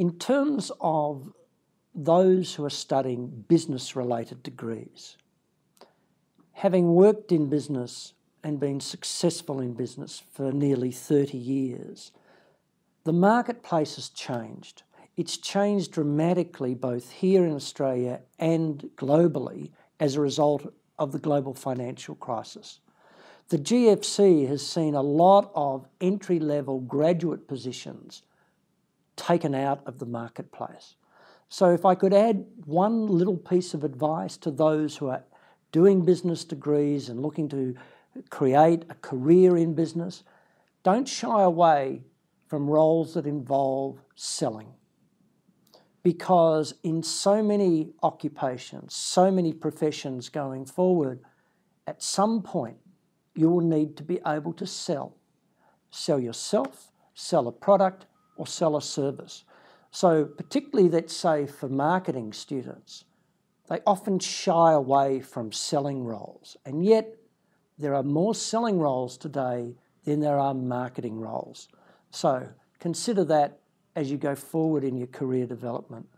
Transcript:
In terms of those who are studying business related degrees, having worked in business and been successful in business for nearly 30 years, the marketplace has changed. It's changed dramatically both here in Australia and globally as a result of the global financial crisis. The GFC has seen a lot of entry level graduate positions taken out of the marketplace. So, if I could add one little piece of advice to those who are doing business degrees and looking to create a career in business, don't shy away from roles that involve selling. Because in so many occupations, so many professions going forward, at some point you will need to be able to sell. Sell yourself, sell a product, or sell a service. So, particularly, let's say for marketing students, they often shy away from selling roles. And yet, there are more selling roles today than there are marketing roles. So, consider that as you go forward in your career development.